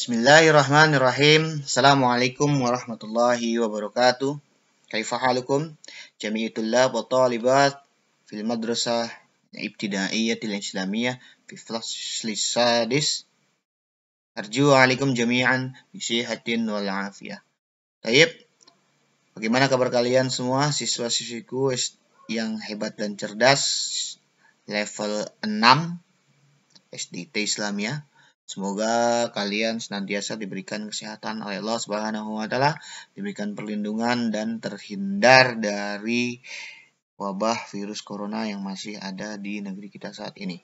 Bismillahirrahmanirrahim. Assalamualaikum warahmatullahi wabarakatuh. Kaifa halukum? Jamiatullah tullab wa talibat fil madrasah ibtidaiyatil islamiyah fi fasli sadis. Arju alaikum jami'an bisihatin wal afiyah. Tayib. Bagaimana kabar kalian semua siswa-siswiku yang hebat dan cerdas level 6 SDT Islamiyah? Semoga kalian senantiasa diberikan kesehatan oleh Allah Subhanahu wa taala, diberikan perlindungan dan terhindar dari wabah virus corona yang masih ada di negeri kita saat ini.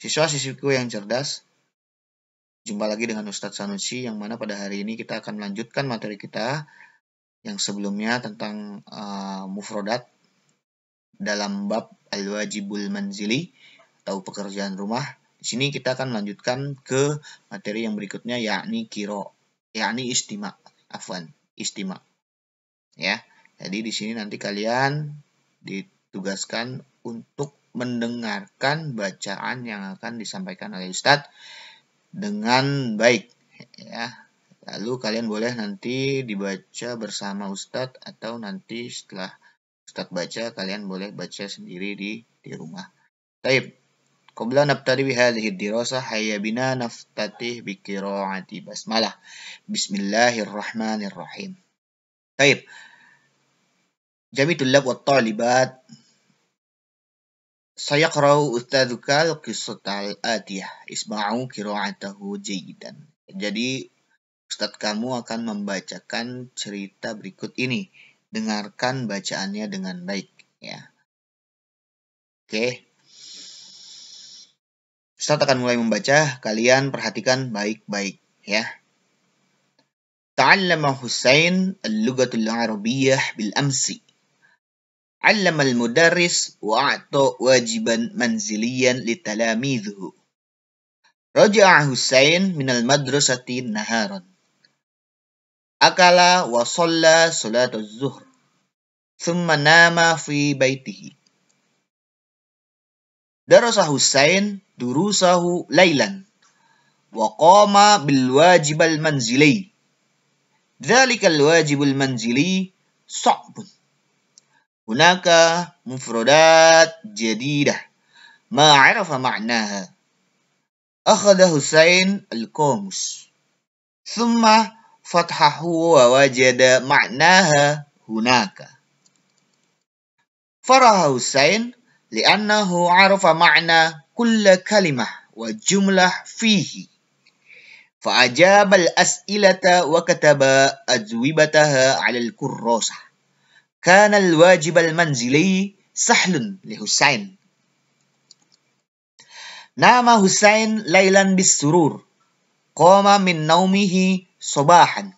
Siswa-siswiku yang cerdas, jumpa lagi dengan Ustadz Sanusi yang mana pada hari ini kita akan melanjutkan materi kita yang sebelumnya tentang uh, mufrodat dalam bab al-wajibul manzili atau pekerjaan rumah di sini kita akan lanjutkan ke materi yang berikutnya yakni kiro, yakni istima, afwan, istima. Ya. Jadi di sini nanti kalian ditugaskan untuk mendengarkan bacaan yang akan disampaikan oleh Ustadz dengan baik ya lalu kalian boleh nanti dibaca bersama Ustadz atau nanti setelah Ustadz baca kalian boleh baca sendiri di di rumah Baik. قبل أن نبتدئ بهذه الدراسة هيا بنا نفتتح بقراءة الله بسم الله الرحمن الرحيم طيب جميع الطلاب والطالبات سيقرأ أستاذك القصة الآتية اسمعوا قراءته جيدا jadi Ustadz kamu akan membacakan cerita berikut ini dengarkan bacaannya dengan baik ya oke okay. Ustadz akan mulai membaca, kalian perhatikan baik-baik ya. Ta'allama Husain al-lugatul Arabiyah bil amsi. Allama al-mudarris wa wajiban manziliyan li Raja'a Husain minal madrasati naharan. Akala wa salla salatul zuhr. Thumma nama fi baitihi. Darasa Husain دروسه ليلا وقام بالواجب المنزلي ذلك الواجب المنزلي صعب هناك مفردات جديدة ما عرف معناها أخذ حسين القاموس ثم فتحه ووجد معناها هناك فرح حسين لأنه عرف معنى كل كلمة وجملة فيه فأجاب الأسئلة وكتب أجوبتها على الكراسة كان الواجب المنزلي سهل لحسين نام حسين ليلا بالسرور قام من نومه صباحا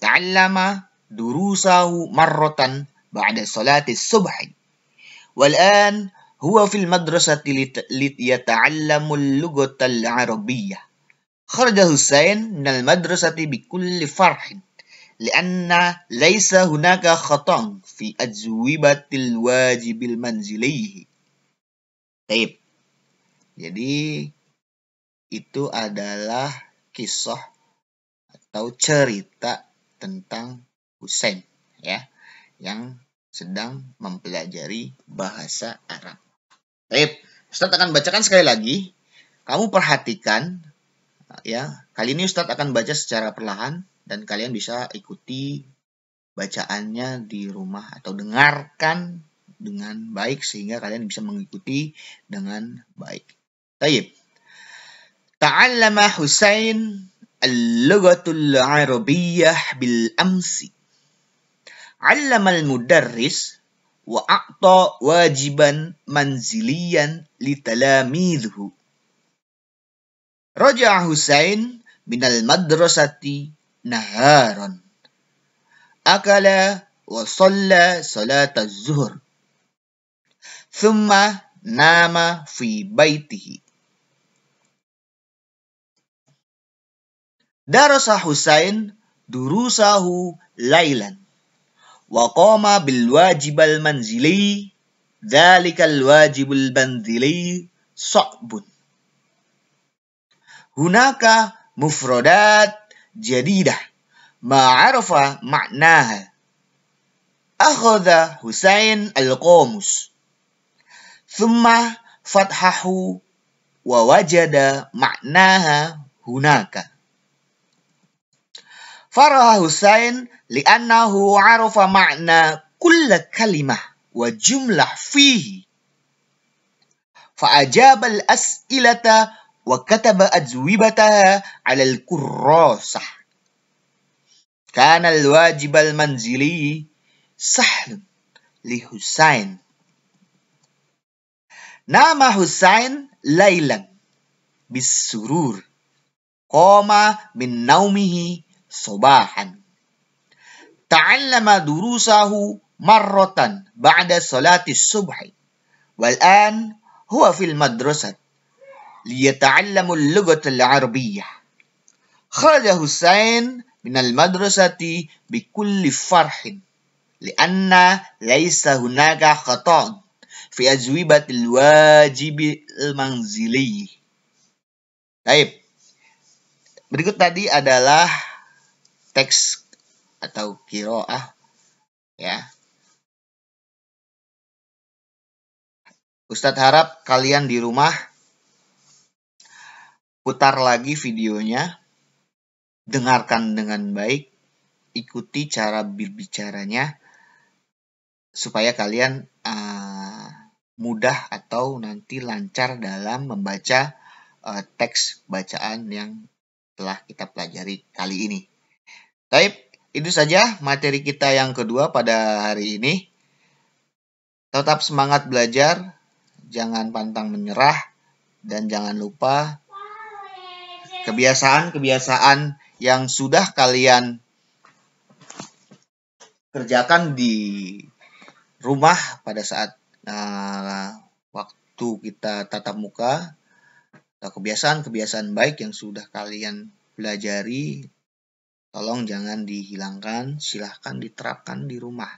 تعلم دروسه مرة بعد صلاة الصبح والآن هو في المدرسة ليتعلم اللغة العربية خرج حسين من المدرسة بكل فرح لأن ليس هناك خطأ في أجوبة الواجب المنزلي طيب jadi itu adalah kisah atau cerita tentang Husain ya yang sedang mempelajari bahasa Arab. Baik, Ustadz akan bacakan sekali lagi. Kamu perhatikan, ya. Kali ini Ustadz akan baca secara perlahan dan kalian bisa ikuti bacaannya di rumah atau dengarkan dengan baik sehingga kalian bisa mengikuti dengan baik. Baik. Ta'allama Husain al-lughatul Arabiyyah bil amsi علم المدرس وأعطى واجبا منزليا لتلاميذه رجع حسين من المدرسة نهارا أكل وصلى صلاة الظهر ثم نام في بيته درس حسين دروسه ليلا وقام بالواجب المنزلي ذلك الواجب المنزلي صعب هناك مفردات جديدة ما عرف معناها أخذ حسين القاموس ثم فتحه ووجد معناها هناك فرغ حسين لأنه عرف معنى كل كلمة وجملة فيه فأجاب الأسئلة وكتب أجوبتها على الكراسة كان الواجب المنزلي سهل لحسين نام حسين ليلا بالسرور قام من نومه صباحا تعلم دروسه مرة بعد صلاة الصبح والآن هو في المدرسة ليتعلم اللغة العربية خرج حسين من المدرسة بكل فرح لأن ليس هناك خطأ في أجوبة الواجب المنزلي طيب berikut tadi adalah teks atau kiroah ya. Ustadz harap kalian di rumah putar lagi videonya, dengarkan dengan baik, ikuti cara berbicaranya supaya kalian uh, mudah atau nanti lancar dalam membaca uh, teks bacaan yang telah kita pelajari kali ini. Baik, itu saja materi kita yang kedua pada hari ini. Tetap semangat belajar, jangan pantang menyerah, dan jangan lupa kebiasaan-kebiasaan yang sudah kalian kerjakan di rumah pada saat uh, waktu kita tatap muka kebiasaan-kebiasaan baik yang sudah kalian pelajari Tolong jangan dihilangkan, silahkan diterapkan di rumah.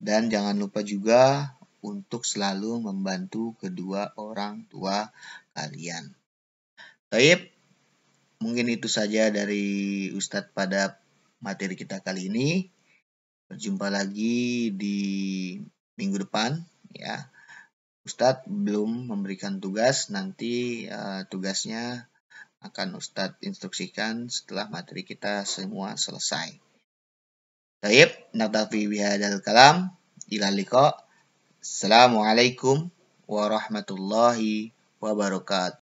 Dan jangan lupa juga untuk selalu membantu kedua orang tua kalian. Baik, mungkin itu saja dari Ustadz pada materi kita kali ini. Berjumpa lagi di minggu depan ya. Ustadz belum memberikan tugas, nanti uh, tugasnya akan Ustadz instruksikan setelah materi kita semua selesai. Taib, naktafi bihadal kalam, ila liqa. Assalamualaikum warahmatullahi wabarakatuh.